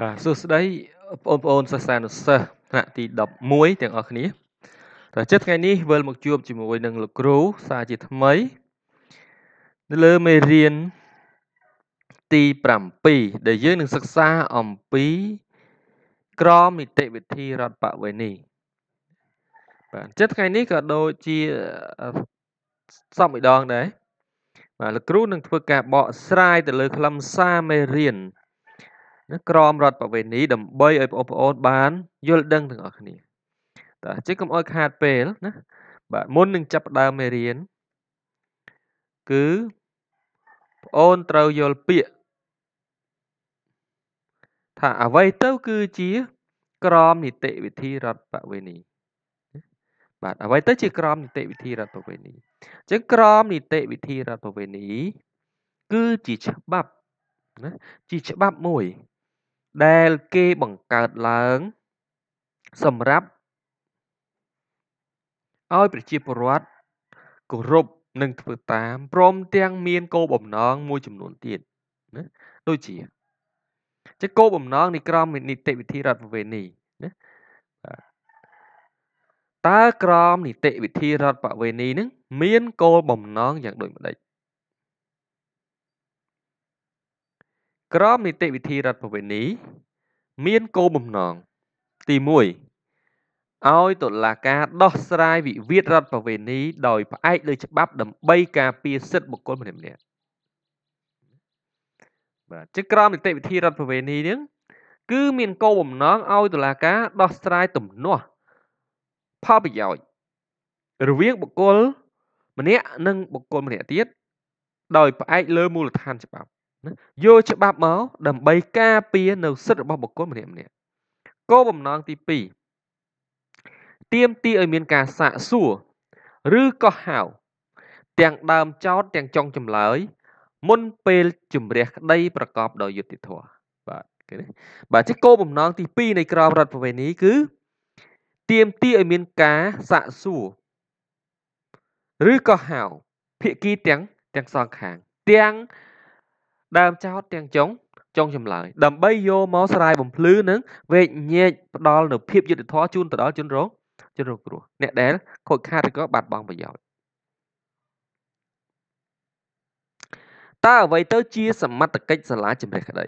បាទសួស្តីបងប្អូនសិស្សានុសិស្សថ្នាក់ទី11ទាំងអស់គ្នាតែចិត្តថ្ងៃនេះវិលមកជួប ជាមួយនឹងលោកគ្រូសារជាថ្មីនៅលើមេរៀនទី7ដែលយើងនឹងសិក្សាអំពី ក្រមនីតិវិធីរដ្ឋបវេនីបាទចិត្តថ្ងៃនេះក៏ដូចជាសំម្ដងដែរបាទលោកគ្រូនឹងធ្វើការបកស្រាយទៅលើខ្លឹមសារមេរៀនក្រមរដ្ឋប្រវេណីដើម្បីឲ្យបងប្អូនបានយល់ដឹងទាំងអស់គ្នាតើជិះកុំអោយខាតពេលណាបាទមុននឹងចាប់ដើមមេរៀនគឺបងអូនត្រូវយល់ពាក្យថាអ្វីទៅគឺជា ក្រមនីតិវិធីរដ្ឋបវេនីបាទអ្វីទៅជាក្រមនីតិវិធីរដ្ឋបវេនីអញ្ចឹងក្រមនីតិវិធីរដ្ឋបវេនីគឺជាច្បាប់ណាជាច្បាប់មួយដែលគេបង្កើតឡើង សម្រាប់ឲ្យប្រជាពលរដ្ឋគោរពនិងធ្វើតាមព្រមទាំង មានគោលបំណង មួយចំនួនទៀតណាដូចជាជាគោលបំណងនៃក្រមនីតិវិធីរដ្ឋវេនីណាតើក្រមនីតិវិធីរដ្ឋបវេនីនឹងមានគោលបំណងយ៉ាងដូចម្ដេចក្រមនីតិវិធីរដ្ឋប្បវេណីមានគោលបំណង ទី1ឲ្យតុលាការដោះស្រាយវិវាទរដ្ឋប្បវេណីដោយផ្អែកលើច្បាប់ដើម្បីការពារសិទ្ធិបុគ្គលម្នាក់ៗបាទជាក្រមនីតិវិធីរដ្ឋប្បវេណីនឹងគឺមានគោលបំណងឲ្យតុលាការដោះស្រាយទំនាស់ផលប្រយោជន៍រវាងបុគ្គលម្នាក់និងបុគ្គលម្នាក់ទៀតដោយផ្អែកលើមូលដ្ឋានច្បាប់យកច្បាប់មកដើម្បីការពារនៅសិទ្ធិរបស់បុគ្គលម្នាក់ម្នាក់គោលបំណងទី2ទៀមទីឲ្យមានការសាកសួរឬក៏ហៅទាំងដើមចោតទាំងចុងចម្លើយ មុនពេលជំរះក្តីប្រកបដោយយុត្តិធម៌បាទឃើញទេបាទជាគោលបំណងទី2នៃក្រមរដ្ឋប្រវេណីគឺទៀមទីឲ្យមានការសាកសួរឬក៏ហៅភាគីទាំងទាំងសងខាង ទាំងដើមចោតទាំងចុងចុងចម្លើយដើម្បីយកមកស្រាយបំភ្លឺនឹងវេជ្ជញែកផ្ដល់នូវភាពយុត្តិធម៌ជូនទៅដល់ជនរងជនរងគ្រោះអ្នកដែលខូចខាតឬក៏បាត់បង់ប្រយោជន៍តើអ្វីទៅជា សមត្ថកិច្ចសាលាជំនះក្តី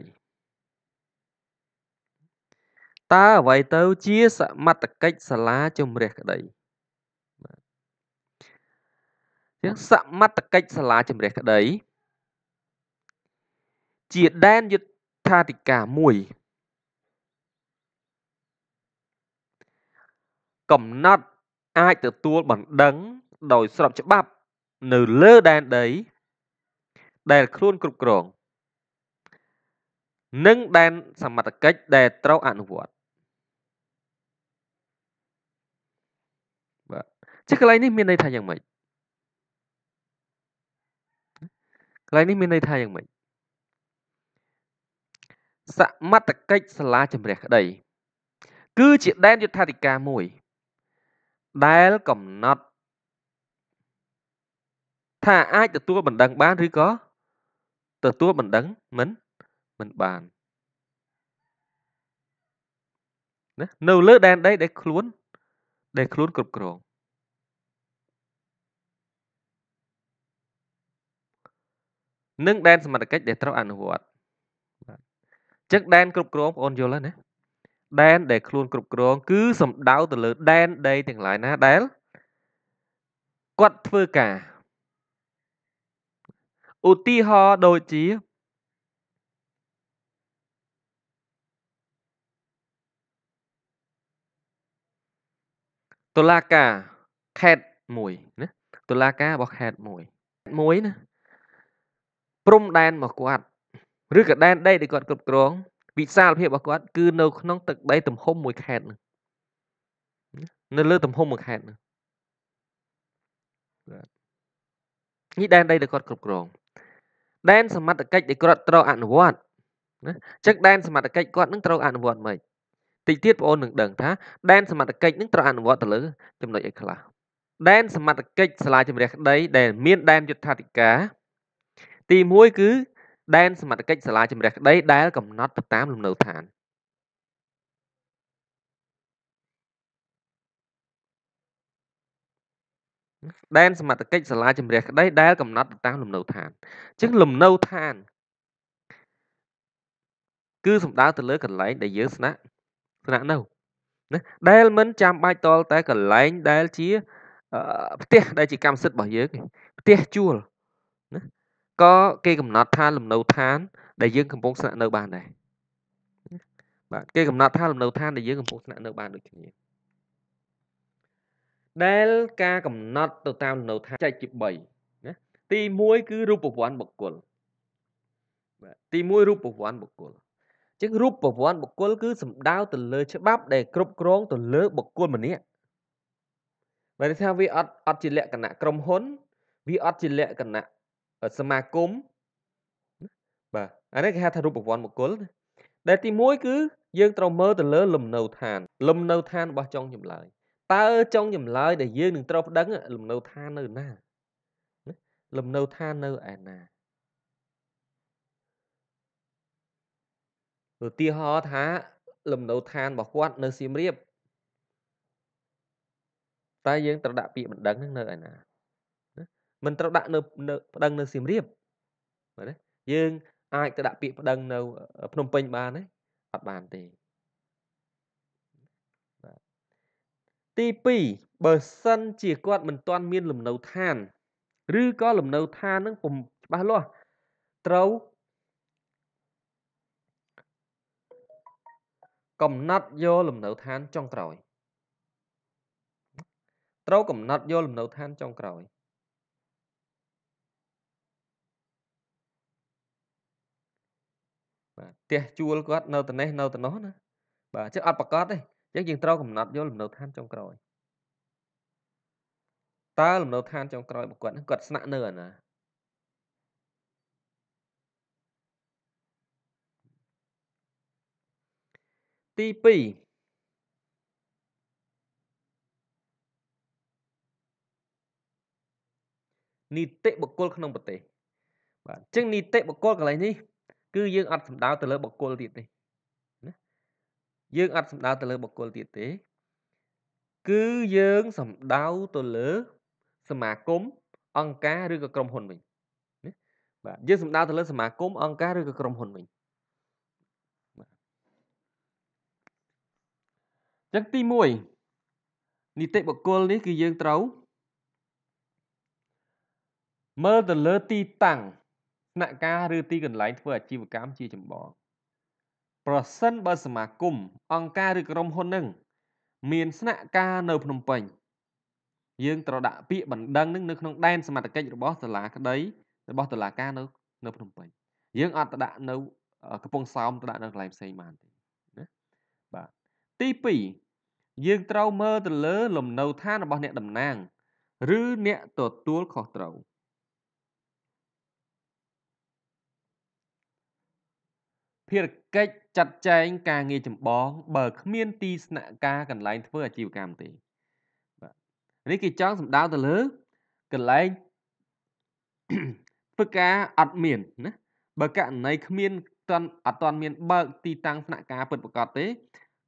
តើអ្វីទៅជា សមត្ថកិច្ចសាលាជំនះក្តីចឹងសមត្ថកិច្ចសាលាជំនះក្តីជាដែនយុត្ថាធិការមួយ កំណត់អាចទទួលបណ្ដឹង ដោយស្របច្បាប់ នៅលើដែនដី ដែល ខ្លួនគ្រប់គ្រង និងដែនសមត្ថកិច្ចដែលត្រូវអនុវត្តបាទចេះកន្លែងនេះ មានន័យថាយ៉ាងម៉េចកន្លែងនេះមានន័យថាយ៉ាងម៉េចសមត្ថកិច្ចសាលាជំរះក្តី គឺ ជាដែនយុទ្ធាធិការមួយ ដែលកំណត់ថាអាចទទួលបណ្ដឹង បានឬក៏ទទួលបណ្ដឹងមិនមិនបានណានៅលើដែនដីដែលខ្លួន ដែល ខ្លួនគ្រប់គ្រងនិងដែនសមត្ថកិច្ចដែលត្រូវអនុវត្តបាទចឹងដែនគ្រប់គ្រងបងប្អូនយល់ហើយណាដែនដែលខ្លួនគ្រប់គ្រងគឺសំដៅទៅលើដែនដីទាំងឡាយណាដែលគាត់ធ្វើការឧទាហរណ៍ដូចជាតុលាការខេត្តមួយណាតុលាការរបស់ខេត្តមួយមួយណាព្រំដែនរបស់គាត់ឬក៏ដែនដីដែលគាត់គ្រប់គ្រងវិសាលភាពរបស់គាត់គឺ នៅក្នុងទឹកដីទំហំមួយខេត្តនៅលើទំហំមួយខេត្តហ្នឹងនេះដែនដីដែលគាត់គ្រប់គ្រង ដែនសមត្ថកិច្ចដែលគាត់ត្រូវអនុវត្តណាអញ្ចឹងដែនសមត្ថកិច្ចគាត់នឹងត្រូវអនុវត្តមិនតិចទៀតបងអូននឹងដឹងថាដែនសមត្ថកិច្ចនឹងត្រូវអនុវត្តទៅលើចំណុចអីខ្លះដែនសមត្ថកិច្ចសាលាជំរះដីដែលមានដែនយុទ្ធាធិការ ទី1គឺដែនសមត្ថកិច្ចសាលាជំរះក្តីដែលកំណត់ទៅតាមលំនៅឋានដែនសមត្ថកិច្ចសាលាជំរះក្តីដែលកំណត់ទៅតាមលំនៅឋានអញ្ចឹងលំនៅឋានគឺសំដៅទៅលើកន្លែងដែលយើងស្នាក់ស្នាក់នៅណាដែលមិនចាំបាច់តលតែកន្លែងដែលជាផ្ទះដែលជាកម្មសិទ្ធិរបស់យើងផ្ទះជួលក៏គេ កំណត់ថា លំនៅឋាន ដែលយើងកំពុងស្នាក់នៅបានដែរបាទគេកំណត់ថាលំនៅឋានដែលយើងកំពុងស្នាក់នៅបានដូចគ្នាដែលការកំណត់ទៅតាមលំនៅឋានចែកជា3ណាទី1គឺរូបវ័នបុគ្គលបាទទី1រូបវ័នបុគ្គលជាងរូបវ័នបុគ្គលគឺសំដៅទៅលើច្បាប់ដែលគ្រប់គ្រងទៅលើបុគ្គលម្នាក់បើថាវាអត់អត់ជាលក្ខណៈក្រុមហ៊ុន វាអត់ជាលក្ខណៈសមាគមបាទអានេះគេហៅថារូបវ័ណ្ណបុគ្គលដែលទី1គឺយើងត្រូវមើលទៅលើលំនៅឋាន លំនៅឋានរបស់ចុងចម្លើយតើចុងចម្លើយដែលយើងនឹងត្រូវប្តឹងលំនៅឋាននៅណា លំនៅឋាននៅឯណាឧទាហរណ៍ថាលំនៅឋានរបស់គាត់ នៅសៀមរាបតែយើងត្រូវដាក់ពាក្យបណ្ដឹងនឹងនៅឯណាមិនត្រូវដាក់នៅប្តឹងនៅសៀមរាបបាទណាយើង អាចទៅដាក់ពាក្យប្តឹងនៅភ្នំពេញបានទេអត់បានទេបាទទី2បើសិន ជាគាត់ មិនទាន់មានលំនៅឋាន ឬក៏លំនៅឋាននឹងច្បាស់លាស់ត្រូវកំណត់យកលំនៅឋានចុងក្រោយត្រូវកំណត់យកលំនៅឋានចុងក្រោយបាទផ្ទះជួលគាត់នៅត្នេះនៅត្នោះណាបាទអញ្ចឹងអត់ប្រកាសទេអញ្ចឹងយើងត្រូវកំណត់យកលំនៅឋានចុងក្រោយតើលំនៅឋានចុងក្រោយរបស់គាត់គាត់ស្នាក់នៅឯណាទី2នីតិបុគ្គលក្នុងប្រទេសបាទអញ្ចឹងនីតិបុគ្គលកន្លែងនេះគឺយើងអត់សំដៅទៅលើបុគ្គលទៀតទេណាយើងអត់សំដៅទៅលើបុគ្គលទៀតទេ គឺយើងសំដៅទៅលើ សមាគមអង្គការឬក៏ក្រុមហ៊ុនវិញណាបាទយើងសំដៅទៅលើសមាគមអង្គការឬក៏ក្រុមហ៊ុនវិញចឹងទី1នីតិបុគ្គលនេះគឺយើងត្រូវមើលទៅលើទីតាំងស្នាក់ការឬទីកន្លែងធ្វើអាជីវកម្មជាចម្បងប្រសិនបើសមាគមអង្គការឬក្រុមហ៊ុននឹងមានស្នាក់ការនៅ ភ្នំពេញយើងត្រូវដាក់ពាក្យបណ្ដឹងនឹងនៅក្នុងដែនសមត្ថកិច្ចរបស់តុលាក្តីរបស់តុលាការនៅនៅភ្នំពេញ យើងអត់ទៅដាក់នៅកំពង់សោមទៅដាក់នៅកន្លែងផ្សេងបានទេណាបាទទី2យើងត្រូវមើលទៅលើលំនៅឋានរបស់អ្នកតំណាង ឬអ្នកទទួលខុសត្រូវភារកិច្ចចាត់ចែងការងារចម្បងបើគ្មានទីស្នាក់ការកន្លែងធ្វើអាជីវកម្មទេបាទនេះគេចង់សំដៅទៅលើកន្លែងធ្វើការអត់មានណាបើករណីគ្មានតន់អត់តន់មាន បើកទីតាំងស្នាក់ការ ពិតប្រាកដទេ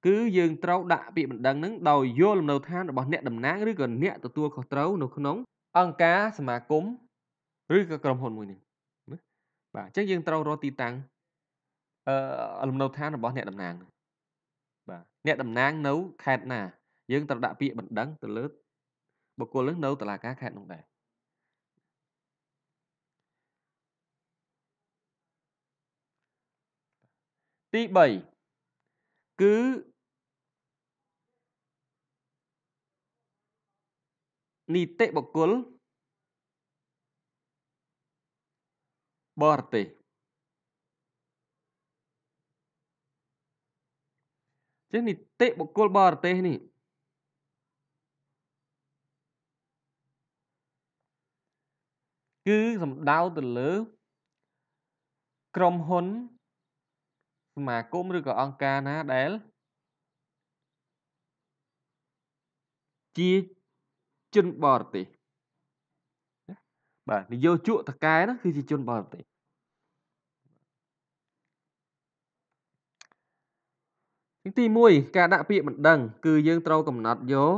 គឺយើងត្រូវដាក់ពាក្យបណ្ដឹងនឹងដោយយកលំនៅឋានរបស់អ្នកតំណាងឬក៏អ្នកទទួលខុសត្រូវនៅ ក្នុង អង្គការសមាគមឬក៏ក្រុមហ៊ុនមួយនេះបាទអញ្ចឹងយើងត្រូវរកទីតាំងអឺលំនៅឋានរបស់អ្នក តំណាង បាទអ្នកតំណាង នៅខេត្តណាយើងត្រូវដាក់ពាក្យបណ្ដឹងទៅលើបុគ្គលនោះនៅតុលាការខេត្តនោះដែរទី3គឺ នីតិបុគ្គលបរទេសចឹងនីតិបុគ្គលបរទេសនេះគឺសំដៅទៅលើ ក្រុមហ៊ុនសមាគមឬក៏អង្គការណាដែលជាជនបរទេសបាទនយោជកតកែហ្នឹងគឺជាជនបរទេសទី1ការដាក់ពាក្យមិនដឹងគឺយើងត្រូវ កំណត់យក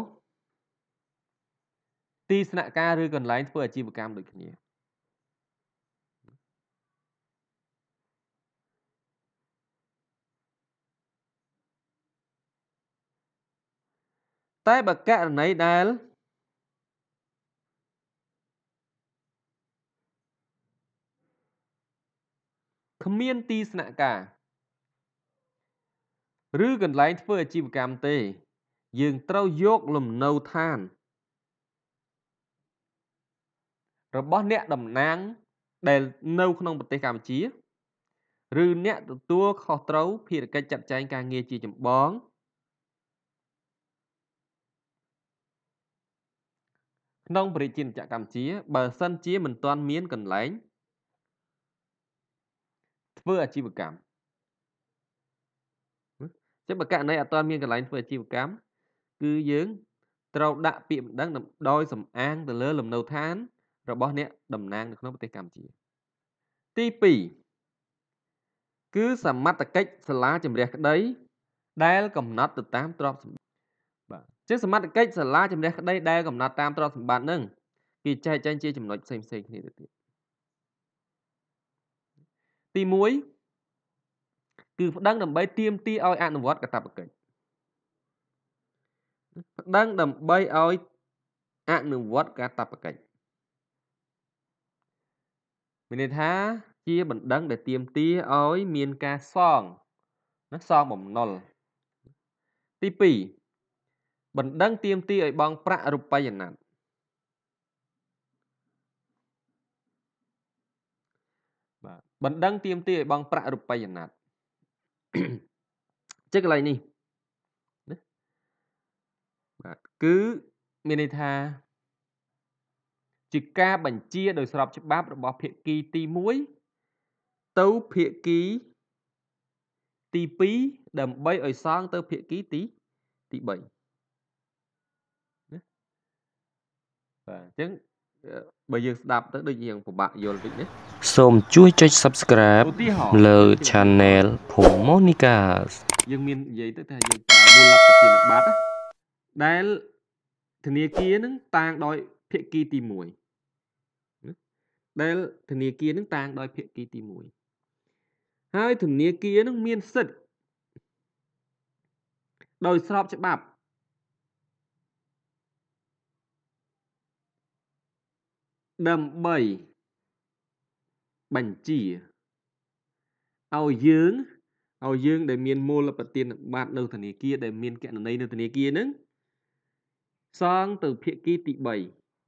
ទីស្នាក់ការឬកន្លែងធ្វើអាជីវកម្មដូចគ្នាតែបើករណីដែលគ្មាន ទី ស្នាក់ការឬកន្លែងធ្វើអាជីវកម្មទេ យើងត្រូវយកលំនៅឋាន របស់ អ្នកតំណាង ដែលនៅក្នុងប្រទេសកម្ពុជាឬអ្នកទទួលខុសត្រូវ ភារកិច្ចចាត់ចែងការងារជាចម្បងក្នុងប្រជាជាតិកម្ពុជា បើសិនជាមិនទាន់មានកន្លែង ធ្វើអាជីវកម្មចឹងបើករណីអត់ទាន់មានកន្លែងធ្វើអាជីវកម្ម គឺយើង ត្រូវដាក់ពាក្យបណ្ដឹងដោយសំអាង ទៅលើលំនៅឋាន របស់ អ្នកតំណាងនៅក្នុងប្រទេសកម្ពុជាទី2គឺ សមត្ថកិច្ចសាលាជំរះក្តីដែលកំណត់ទៅតាមទ្រព្យសម្បត្តិបាទជាសមត្ថកិច្ចសាលាជំរះក្តីដែលកំណត់តាមទ្រព្យសម្បត្តិនឹងគេចែកចែងជាចំណុចផ្សេងៗគ្នាទៅទៀតទី1គឺប្តឹងដើម្បីទាមទារឲ្យអនុវត្តកតបកិច្ចប្តឹងដើម្បីឲ្យអនុវត្តកតបកិច្ចមានន័យថាជាបណ្ដឹងដែលទៀមទាឲ្យ មានការសងណាសងបំណុលទី2បណ្ដឹងទៀមទាឲ្យបងប្រាក់រូបិយន័តបាទបណ្ដឹងទៀមទាឲ្យបងប្រាក់រូបិយន័តចឹងកន្លែងនេះណាបាទគឺមានន័យថាជាការបញ្ជាដោយស្របច្បាប់របស់ភាគីទី1ទៅភាគីទី2ដើម្បីឲ្យសងទៅភាគីទីទី3ណាបាទអញ្ចឹងបើយើងស្ដាប់ទៅដូចយើងពិបាកយល់តិចណាសូមជួយចុច Subscribe លើ Channel Phomonicas យើងមាននិយាយទៅថាយើងប្រើមូលបទានបត្តិដែលធនាគារនឹងតាងដោយភាគីទី1ដែលធនាគារនឹងតាងដោយភាគីទី1ហើយធនាគារនឹងមានសិទ្ធិដោយស្របច្បាប់ដើម្បីបញ្ជាឲ្យយើងឲ្យយើងដែលមានមូលបទានបត្រនៅធនាគារដែលមានគណនីនៅធនាគារហ្នឹងសងទៅភាគីទី3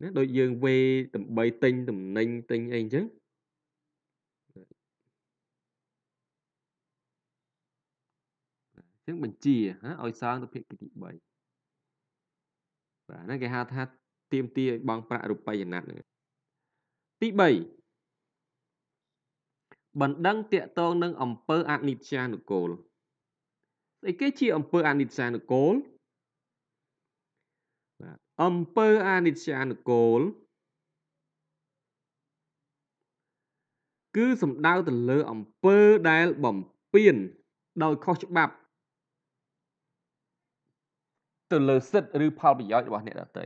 ណាដូចយើងវេដើម្បីទិញតំណែងទិញអីអញ្ចឹងឹងបញ្ជាណាឲ្យសងទៅភាគីទី3បាទហ្នឹងគេហៅថាទៀមទីឲ្យបងប្រាក់រូបិយន័តហ្នឹងទី3បណ្ដឹងតាក់ទងនឹងអំពើអនិច្ចានុគលស្អីគេជាអំពើអនិច្ចានុគលបាទអំពើអនិច្ចានុគលគឺសំដៅទៅលើអំពើដែលបំពានដោយខុសច្បាប់ទៅលើសិទ្ធិឬផលប្រយោជន៍របស់អ្នកដទៃ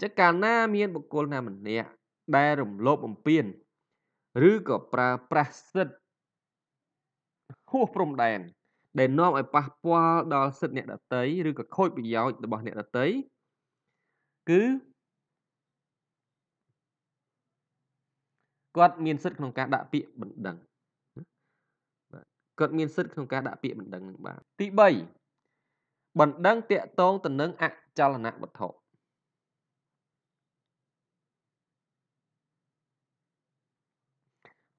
ចឹងកាលណាមានបុគ្គលណាម្នាក់ដែលរំលោភបំពាន ឬក៏ប្រើប្រាស់សិទ្ធិហួសព្រំដែន ដែលនាំឲ្យប៉ះពាល់ដល់សិទ្ធិអ្នកដទៃឬក៏ខូចប្រយោជន៍របស់អ្នកដទៃគឺគាត់មានសិទ្ធិក្នុងការដាក់ពាក្យបណ្ដឹងបាទគាត់មានសិទ្ធិក្នុងការដាក់ពាក្យបណ្ដឹងនឹងបាទទី3បណ្ដឹងតាក់ទងទៅនឹងអចលនៈវត្ថុ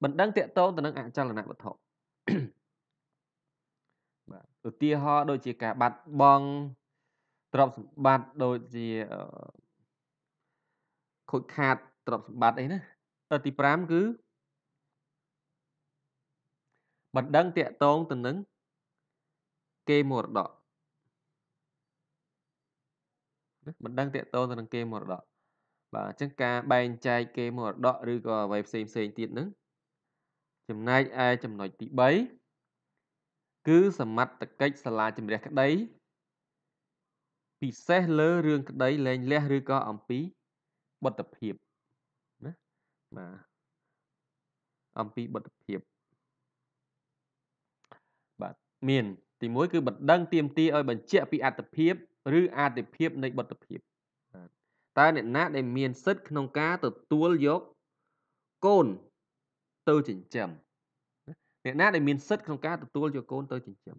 បណ្ដឹងតកតងទៅនឹងអចលនវត្ថុបាទឧទាហរណ៍ដូចជាការបាត់បង់ទ្រព្យសម្បត្តិដូចជាខូចខាតទ្រព្យសម្បត្តិអីណាទី5គឺបណ្ដឹងតកតងទៅនឹងគេមរតកបណ្ដឹងតកតងទៅនឹងគេមរតកបាទអញ្ចឹងការបែងចែកគេមរតកឬក៏អ្វីផ្សេងផ្សេងទៀតហ្នឹងចំណែកឯចំណុចទី3គឺសមត្ថកិច្ចសាលាជំរះក្តីពិសេសលើរឿងក្តីលែងលះឬក៏អំពីបទភាពណាបាទអំពីបទភាពបាទមាន ទីមួយគឺបណ្ដឹងទៀមទាឲ្យបញ្ជាក់ពីអត្តភាពឬអាទិភាពនៃបទភាពតើអ្នកណាដែលមានសិទ្ធិក្នុងការទទួលយកកូនទៅចិញ្ចឹមអ្នកណាដែលមានសិទ្ធិក្នុងការទទួលយកកូនទៅចិញ្ចឹម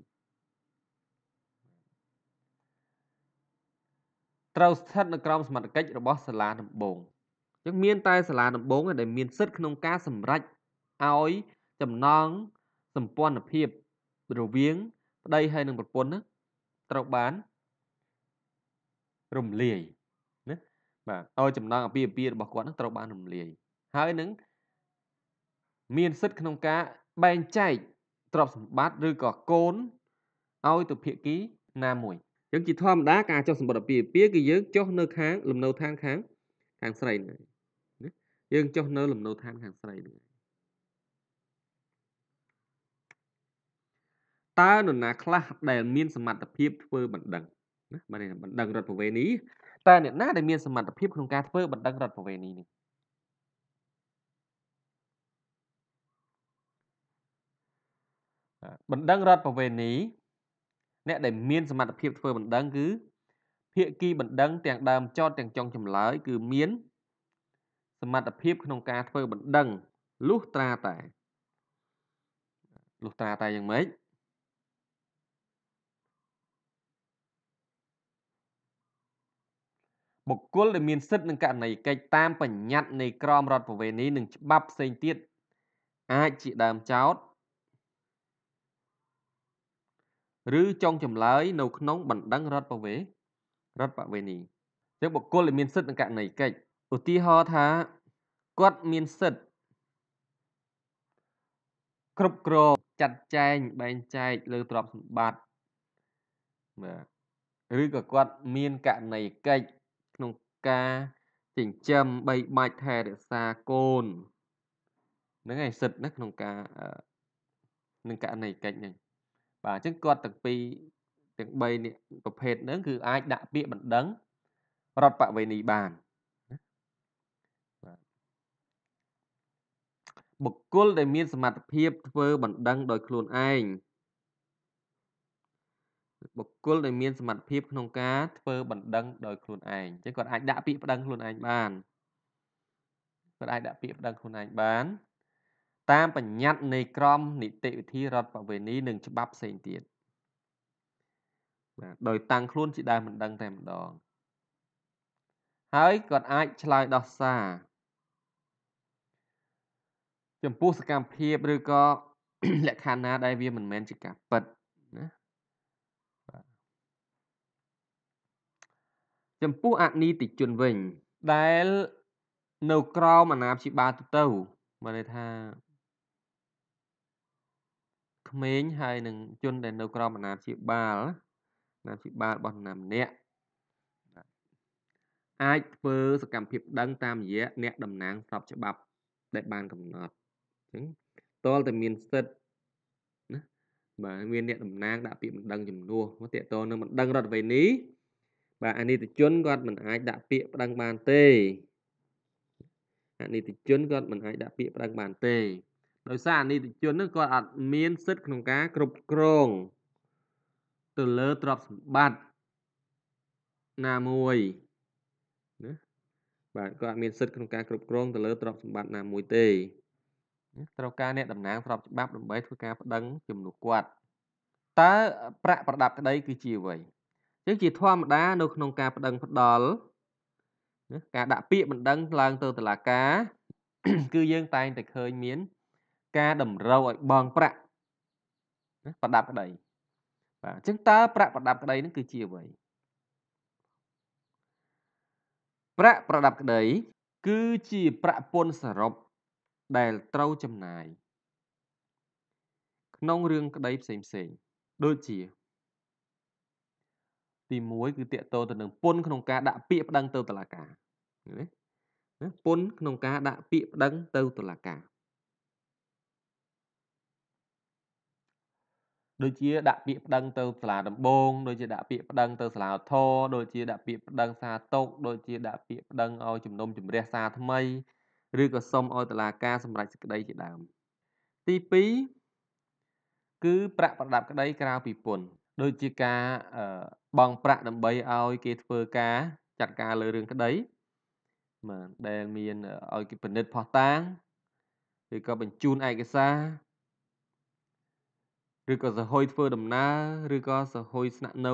ត្រូវស្ថិតនៅក្រោមសមត្ថកិច្ចរបស់សាលាដំបងអញ្ចឹងមានតែសាលាដំបងដែលមានសិទ្ធិក្នុងការសម្រេចឲ្យ ចំណងសម្ព័ន្ធភាពរវាង ប្តីហើយនិងប្រពន្ធត្រូវបានរំលាយណាបាទឲ្យចំណងអាពាហ៍ពិពាហ៍របស់គាត់នឹងត្រូវបានរំលាយ ហើយនឹងមានសិទ្ធិក្នុងការបែងចែកទ្រព្យសម្បត្តិឬក៏កូនឲ្យទៅភាគី ណាមួយអញ្ចឹងជាធម្មតាការចុះសម្បត្តិអាពាហ៍ពិពាហ៍គឺយើងចុះ នៅខាងលំនៅឋានខាងខាងស្រីហ្នឹងណាយើងចុះនៅ លំនៅឋានខាងស្រីហ្នឹងតើនរណាខ្លះដែលមានសមត្ថភាពធ្វើបណ្ដឹងណាបាទបណ្ដឹងរដ្ឋបវេនីតើអ្នកណាដែលមានសមត្ថភាពក្នុងការធ្វើបណ្ដឹងរដ្ឋបវេនីនេះបណ្ដឹងរដ្ឋប្រវេណីអ្នកដែលមានសមត្ថភាពធ្វើបណ្ដឹងគឺ ភាគីបណ្ដឹងទាំងដើមចតទាំងចុងចម្លើយ គឺមាន សមត្ថភាពក្នុងការធ្វើបណ្ដឹងលុះត្រាតែលុះត្រាតែយ៉ាងម៉េចបុគ្គលដែលមានសិទ្ធិនឹងករណីកិច្ចតាមបញ្ញត្តិនៃក្រមរដ្ឋប្រវេណីនិងច្បាប់ផ្សេងទៀតអាចជាដើមចោតឬចុងចម្លើយនៅ ក្នុងបណ្ដឹងរដ្ឋបវេរដ្ឋបវេនីចឹងបុគ្គលដែលមានសិទ្ធិនឹងករណីកិច្ចឧទាហរណ៍ថាគាត់មានសិទ្ធិគ្រប់គ្រងចាត់ចែងបែងចែកលើទ្រព្យសម្បត្តិបាទឬក៏គាត់មានករណីកិច្ចក្នុងការចិញ្ចឹមបីបាច់ថែរក្សាកូនហ្នឹងហើយសិទ្ធិណាក្នុងការនឹងករណីកិច្ចហ្នឹងបាទអញ្ចឹងគាត់ទាំងពីរទាំង3នេះប្រភេទហ្នឹងគឺអាចដាក់ពាក្យបណ្ដឹងរដ្ឋបវេណីបានបុគ្គលដែលមានសមត្ថភាពធ្វើបណ្ដឹងដោយខ្លួនឯងបុគ្គលដែលមានសមត្ថភាពក្នុងការធ្វើបណ្ដឹងដោយខ្លួនឯងអញ្ចឹងគាត់អាចដាក់ពាក្យបណ្ដឹងខ្លួនឯងបានគាត់អាចដាក់ពាក្យបណ្ដឹងខ្លួនឯងបានតាមបញ្ញត្តិនៃក្រមនីតិវិធីរដ្ឋបវេណីនិងច្បាប់ផ្សេងទៀតបាទដោយ តាំងខ្លួនជាដើមមិនដឹងតែម្ដងហើយគាត់អាចឆ្លើយដោះសារចំពោះសកម្មភាពឬក៏លក្ខណៈណាដែលវាមិនមែនជាការពិតណាបាទចំពោះអនីតិជនវិញ ដែលនៅក្រោមអាណាព្យាបាលទូទៅមកន័យថាក្មេងហើយនឹងជនដែលនៅក្រមអាណាព្យាបាលអាណាព្យាបាលរបស់ណាម្នាក់អាចធ្វើសកម្មភាពដឹងតាមរយៈអ្នកតំណាងស្របច្បាប់ ដែលបានកំណត់អញ្ចឹងតលតែមានសិទ្ធណាបាទមានអ្នកតំណាងដាក់ពាក្យមិនដឹងជំនួសមកតេតតនឹងមិនដឹងរដ្ឋវេនីបាទអានិតិជនគាត់មិនអាចដាក់ពាក្យប្តឹងបានទេអានិតិជនគាត់មិនអាចដាក់ពាក្យប្តឹងបានទេដោយសារអានីតិជននឹងគាត់អត់មានសិទ្ធិក្នុងការគ្រប់គ្រង ទៅលើទ្រព្យសម្បត្តិណាមួយណាបាទគាត់អត់មានសិទ្ធិក្នុងការគ្រប់គ្រងទៅលើទ្រព្យសម្បត្តិណាមួយទេ ត្រូវការអ្នកតំណាងស្របច្បាប់ដើម្បីធ្វើការប្តឹងជំនួសគាត់តើប្រាក់ប្រដាប់ក្តី គឺជាអ្វីចឹងជាធម្មតា នៅ ក្នុងការប្តឹងផ្ដល់ការដាក់ពាក្យបណ្ដឹងឡើងទៅតុលាការគឺយើងតែងតែឃើញមានការតម្រូវឲ្យបងប្រាក់ប្រដាប់ក្តីបាទអញ្ចឹងតើប្រាក់ប្រដាប់ក្តីនឹងគឺជាអ្វីប្រាក់ប្រដាប់ក្តីគឺជាប្រាក់ពន្ធសរុបដែលត្រូវចំណាយ ក្នុងរឿងក្តីផ្សេងផ្សេងដូចជាទី1គឺតកតទៅនឹងពន្ធក្នុងការដាក់ពាក្យប្តឹងទៅតុលាការណាពន្ធក្នុងការដាក់ពាក្យប្តឹងទៅតុលាការដូចជាដាក់ពាក្យប្តឹង ទៅសាលាដំបងដូចជាដាក់ពាក្យប្តឹងទៅសាលាឧទ្ធរដូចជាដាក់ពាក្យប្តឹងសាតុកដូចជាដាក់ពាក្យប្តឹងឲ្យជំនុំជម្រះសាថ្មី ឬក៏សុំឲ្យតុលាការសម្រេចសេចក្តីជាដើមទី2គឺប្រាក់ប្រដាប់ក្តីក្រៅពីពន្ធដូចជាការបង់ប្រាក់ដើម្បីឲ្យគេធ្វើការចាត់ការលើរឿងក្តីបាទដែលមានឲ្យគេពិនិត្យផោះតាងឬក៏បញ្ជូនឯកសារឬក៏សហយធ្វើដំណើរឬក៏សហយស្នាក់នៅ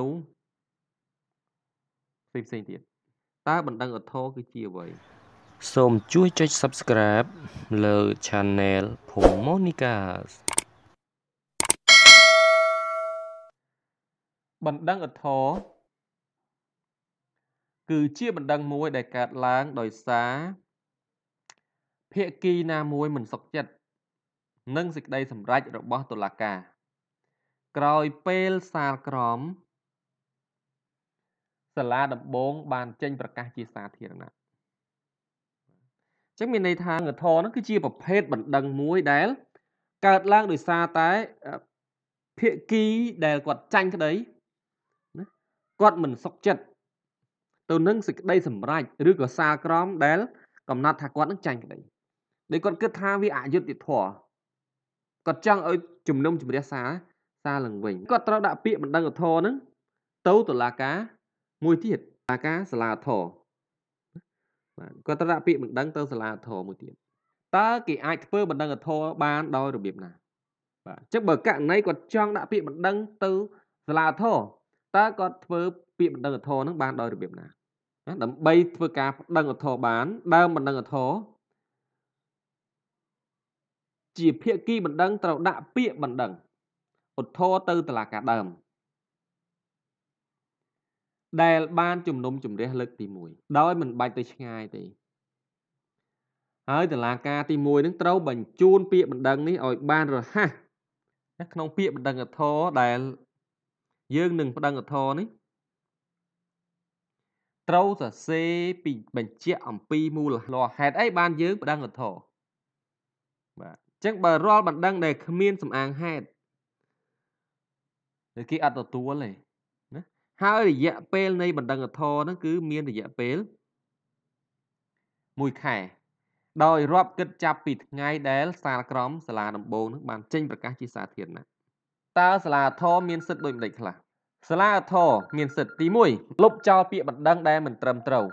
ផ្សេងផ្សេងទៀតតើបណ្ដឹងអធរគឺជាអ្វីសូមជួយចុច Subscribe លើ Channel ភូមិ Monikas បណ្ដឹងអធរគឺជាបណ្ដឹងមួយ ដែលកើតឡើង ដោយសារភាគីណាមួយមិនសុខចិត្តនឹងសេចក្តីសម្រេចរបស់តុលាការក្រោយពេលសាលក្រមសាលាដំបងបានចេញ ប្រកាសជាសាធារណៈចឹងមានន័យថាងធរហ្នឹងគឺជាប្រភេទបណ្ដឹងមួយដែល កើតឡើងដោយសារតែភាគីដែលគាត់ចាញ់ក្តីណាគាត់មិនសុខចិត្តទៅនឹងសេចក្តីសម្រេចឬក៏សាលក្រមដែល កំណត់ថាគាត់នឹងចាញ់ក្តីដោយគាត់គិតថាវាអយុត្តិធម៌គាត់ចង់ឲ្យជំនុំ ជម្រះសាសារឡើងវិញគាត់ត្រូវដាក់ពាក្យបណ្ដឹងអធរហ្នឹងទៅតុលាការមួយទៀតតុលាការសាលាធរបាទគាត់ត្រូវដាក់ពាក្យបណ្ដឹងទៅសាលាធរមួយទៀតតើគេអាចធ្វើបណ្ដឹងអធរបានដោយរបៀបណាបាទអញ្ចឹងបើករណីគាត់ចង់ដាក់ពាក្យបណ្ដឹងទៅសាលាធរតើគាត់ធ្វើពាក្យបណ្ដឹងអធរហ្នឹងបានដោយរបៀបណាដើម្បីធ្វើការបណ្ដឹងអធរបានដើមបណ្ដឹងអធរជាភាគីបណ្ដឹងត្រូវដាក់ពាក្យបណ្ដឹងឧទ្ធរទៅតុលាការដើមដែល បាន ជំនុំជម្រះលើកទី1ដោយ មិនបាច់ទៅឆ្ងាយទេហើយតឡាការទី1នឹងត្រូវបញ្ជូនពាក្យបណ្ដឹង នេះឲ្យបានរហ័សណាក្នុងពាក្យបណ្ដឹងអធរដែលយើងនឹងបណ្ដឹងអធរនេះត្រូវសរសេរពី បញ្ជាក់អំពីមូលហេតុអីបានយើងបណ្ដឹងអធរបាទអញ្ចឹងបើរាល់បណ្ដឹង ដែលគ្មានសំអាងហេតុគេអត់ទទួលទេណាហើយរយៈពេលនៃបណ្ដឹងធរហ្នឹងគឺមានរយៈពេល1ខែ ដោយរាប់គិតចាប់ពីថ្ងៃដែលសាលក្រមសាលាដំបូងនឹងបានចេញប្រកាសជាសាធារណៈតើសាលាធរមានសិទ្ធិដូចម្តេចខ្លះសាលាធរមានសិទ្ធិទី1លុបចោលពាក្យបណ្ដឹងដែលមិនត្រឹមត្រូវ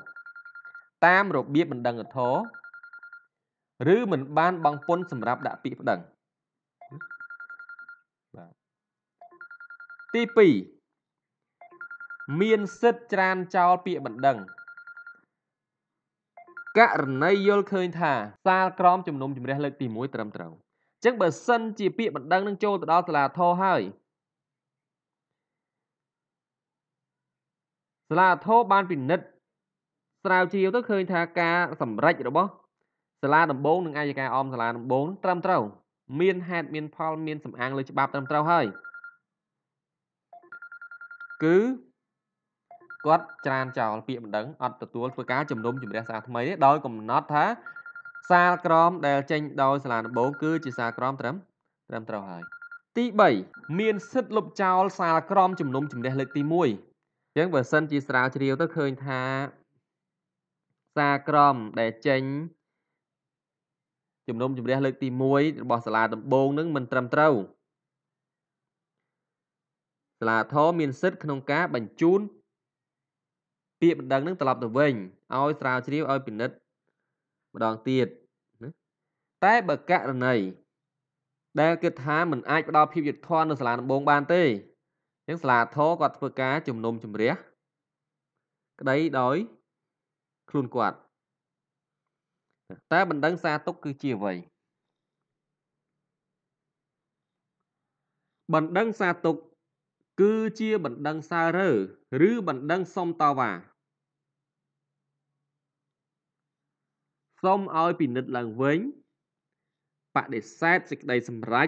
តាមរបៀបបណ្ដឹងធរឬមិនបានបង់ពន្ធសម្រាប់ដាក់ពាក្យបណ្ដឹងទី2មានសិទ្ធច្រានចោលពាក្យបណ្ដឹងករណីយល់ឃើញថា សាលក្រមជំនុំជម្រះលើកទី1ត្រឹមត្រូវអញ្ចឹងបើសិនជាពាក្យបណ្ដឹងនឹងចូលទៅដល់សាលាធរហើយសាលាធរបានពិនិត្យស្រាវជ្រាវ ទៅឃើញថាការ សម្រេចរបស់ សាលាដំបងនិងអាយកាអមសាលាដំបងត្រឹមត្រូវមានហេតុមាន ផលមានសំអាងលើច្បាប់ត្រឹមត្រូវហើយគឺគាត់ច្រានចោលពាក្យបណ្ដឹងអត់ទទួលធ្វើការជំនុំជម្រះសារថ្មីនេះដោយកំណត់ថា សារក្រមដែលចេញដោយសាលាដំបងគឺជាសារក្រម ត្រឹមត្រឹមត្រូវហើយទី3មានសិទ្ធិលុបចោលសារក្រមជំនុំជម្រះលើកទី1អញ្ចឹងបើសិន ជាស្រាវជ្រាវទៅឃើញថាសារក្រមដែលចេញជំនុំជម្រះលើកទី1របស់សាលាដំបងនឹងមិនត្រឹមត្រូវសាលាធរមានសិទ្ធិក្នុងការបញ្ជូនពាក្យបណ្ដឹងនឹងត្រឡប់ទៅវិញឲ្យស្រាវជ្រាវឲ្យពិនិត្យម្ដងទៀតណាតែបើករណីដែលគិតថាมันអាចផ្ដល់ភាពយុត្តិធម៌នៅសាលាដំបងបានទេអញ្ចឹងសាលាធរគាត់ធ្វើការជំនុំជម្រះក្តីដោយ ខ្លួនគាត់តែបណ្ដឹងសារទុកគឺជាអ្វីបណ្ដឹងសារទុកគឺជាបណ្ដឹងសើរើ ឬបណ្ដឹងសុំតវ៉ាសូមឲ្យពិនិត្យឡើងវិញបដិសេធសេចក្តីសម្រេច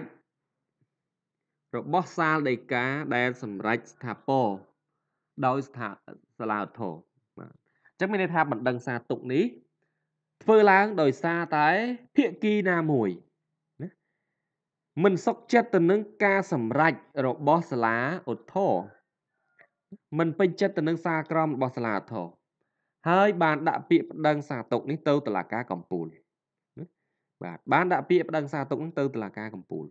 របស់សាលដីកាដែលសម្រេចស្ថាពរដោយស្ថាសាលាធរបាទអញ្ចឹងមានន័យថាបណ្ដឹងសារទុកនេះ ធ្វើឡើងដោយសារតែភាគីណាមួយមិនសុខចិត្តទៅនឹងការសម្រេចរបស់សាលាឧទ្ធរមិនពេញចិត្តទៅនឹង សារក្រមរបស់សាលាឧទ្ធរហើយបាន ដាក់ពាក្យប្តឹងសារទុកនេះទៅតុលាការកំពូលបាទបាន ដាក់ពាក្យប្តឹងសារទុកនេះទៅតុលាការកំពូល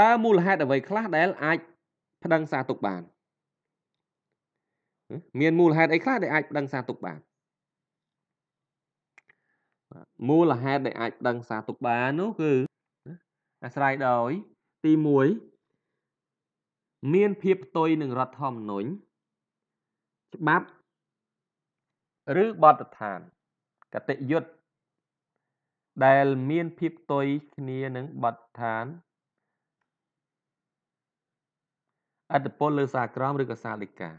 តើមូលហេតុអ្វីខ្លះដែលអាចប្តឹងសារទុកបានមានមូលហេតុអីខ្លះដែលអាចប្តឹងសារទុកបានមូលហេតុដែលអាចដឹងសារទុកបាននោះគឺ អាស្រ័យដោយ ទី1មានភាពផ្ទុយនឹងរដ្ឋធម្មនុញ្ញច្បាប់ឬបទដ្ឋានកតិយុត្តដែលមានភាពផ្ទុយគ្នានឹងបទដ្ឋាន អត្តពលលើសារក្រមឬក៏សាលិកា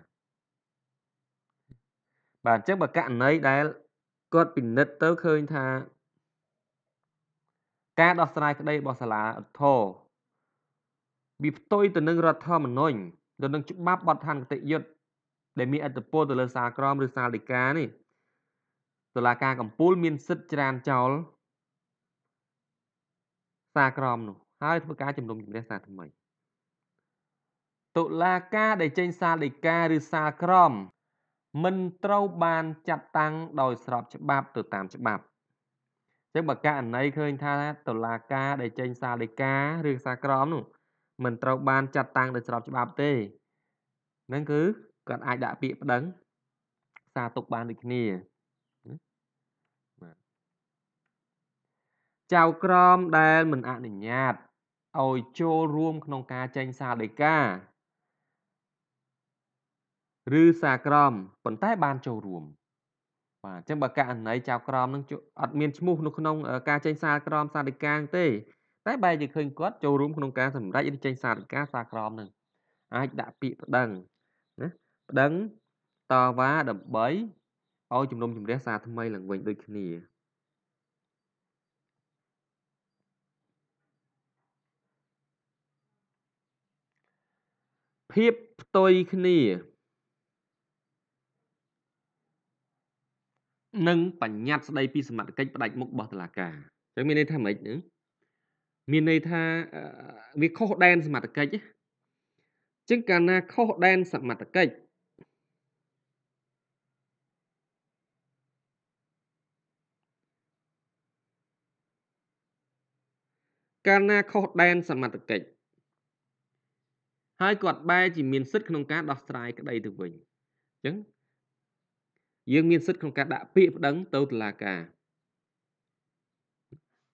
បាទអញ្ចឹងបើករណីដែលគាត់ពិនិត្យទៅឃើញថា ការដោះស្រាយក្តីរបស់សាលាឧទ្ធរវាផ្ទុយទៅនឹងរដ្ឋធម្មនុញ្ញទៅនឹងច្បាប់បទដ្ឋានគតិយុត្តដែលមានអធិបតេយ្យទៅលើសាលក្រមឬសាលដីកានេះតុលាការកំពូលមានសិទ្ធិច្រានចោលសាលក្រមនោះហើយធ្វើការជំនុំជម្រះសាថ្មីតុលាការ ដែលចេញសាលដីកាឬសាលក្រមមិនត្រូវបានចាត់តាំងដោយស្របច្បាប់ទៅតាមច្បាប់ចឹងបើករណីឃើញ ថាតុលាការដែលចេញ សារលេខាឬសារក្រមនោះមិនត្រូវបានចាត់តាំងដោយស្របច្បាប់ទេហ្នឹងគឺគាត់អាចដាក់ពាក្យប្តឹង សារទុកបានដូចគ្នាចៅក្រមដែល មិនអនុញ្ញាតឲ្យចូលរួម ក្នុងការចេញសារលេខាឬសាក្រមប៉ុន្តែ បានចូលរួម បាទអញ្ចឹងបើករណីចៅក្រមនឹងអត់មានឈ្មោះនៅក្នុង ការចេញសាក្រម សាធិការទេ តែបែរជាឃើញគាត់ចូលរួមក្នុងការសម្រេចឬចេញសាធិការសាក្រមនឹងអាច ដាក់ពាក្យប្តឹងណាប្តឹង តវ៉ាដើម្បីឲ្យជំនុំជម្រះសាថ្មីឡើងវិញដូចគ្នាភាពផ្ទុយគ្នានិងបញ្ញត្តិស្ដីពីសមត្ថកិច្ចផ្ដាច់មុខរបស់តុលាការអញ្ចឹងមានន័យថាម៉េចហ្នឹងមានន័យថាវាខុសដែន សមត្ថកិច្ចជាងកាលណា ខុសដែន សមត្ថកិច្ចកាលណាខុសដែនសមត្ថកិច្ចហើយគាត់បែរជាមានសិទ្ធិក្នុងការ ដោះស្រាយក្តីទៅវិញអញ្ចឹងយើងមានសិទ្ធិក្នុងការដាក់ពាក្យប្តឹង ទៅតុលាការ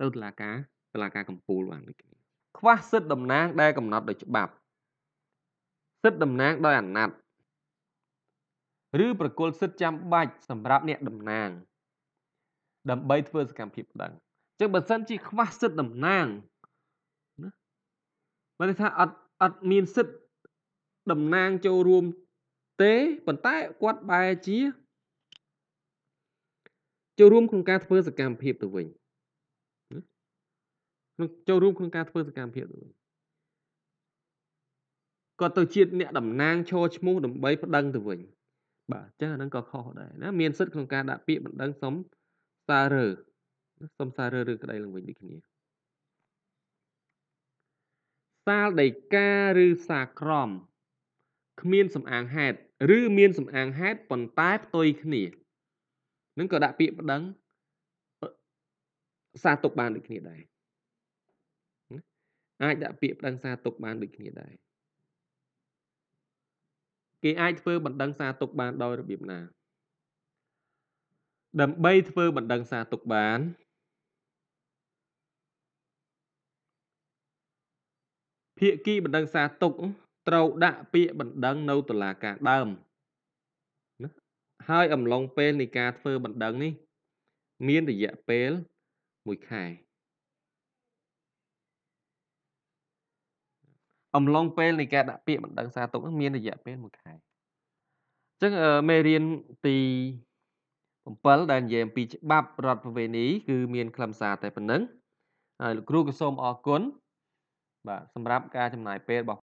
ទៅតុលាការតុលាការកំពូលបានដូចគ្នាខ្វះសិទ្ធិតំណាង ដែលកំណត់ដោយច្បាប់ សិទ្ធិតំណាង ដោយអាណត្តិឬប្រគល់សិទ្ធិចាំបាច់សម្រាប់អ្នកតំណាង ដើម្បីធ្វើសកម្មភាពប្តឹងចឹងបើសិនជាខ្វះសិទ្ធិតំណាងណាបើថាអត់អត់មានសិទ្ធិតំណាងចូលរួម ទេប៉ុន្តែគាត់បែរជាចូលរួមក្នុងការធ្វើសកម្មភាពទៅវិញក្នុងចូលរួមក្នុងការធ្វើសកម្មភាពទៅវិញគាត់ទៅជាអ្នកតំណាងឈរឈ្មោះដើម្បីប្តឹងទៅវិញបាទអញ្ចឹងអាហ្នឹងក៏ខុសដែរណាមានសិទ្ធិក្នុងការដាក់ពាក្យបណ្ដឹងសុំសាររើសុំសាររើឬក្តីឡើងវិញដូចគ្នា សាលដីកាឬសាក្រមគ្មានសំអាងហេតុឬមានសំអាងហេតុប៉ុន្តែផ្ទុយគ្នានឹងក៏ដាក់ពាក្យប្តឹងសាទុកបានដូចគ្នាដែរអាចដាក់ពាក្យប្តឹងសាទុកបានដូចគ្នាដែរគេអាចធ្វើបណ្ដឹងសាទុកបាន ដោយ របៀបណាដើម្បីធ្វើបណ្ដឹងសាទុកបានភាគីបណ្ដឹងសាទុកត្រូវដាក់ពាក្យបណ្ដឹង នៅតុលាការដើមហើយអំឡុងពេលនៃការធ្វើបណ្ដឹងនេះ មានរយៈពេល1ខែអំឡុងពេលនៃការដាក់ពាក្យបណ្ដឹងសារទុកមានរយៈពេល1ខែអញ្ចឹងមេរៀនទី7ដែលនិយាយអំពីច្បាប់រដ្ឋប្រវេណីគឺមានខ្លឹមសារតែប៉ុណ្្នឹងហើយលោកគ្រូក៏សូមអរគុណបាទសម្រាប់ការ ចំណាយពេលរបស់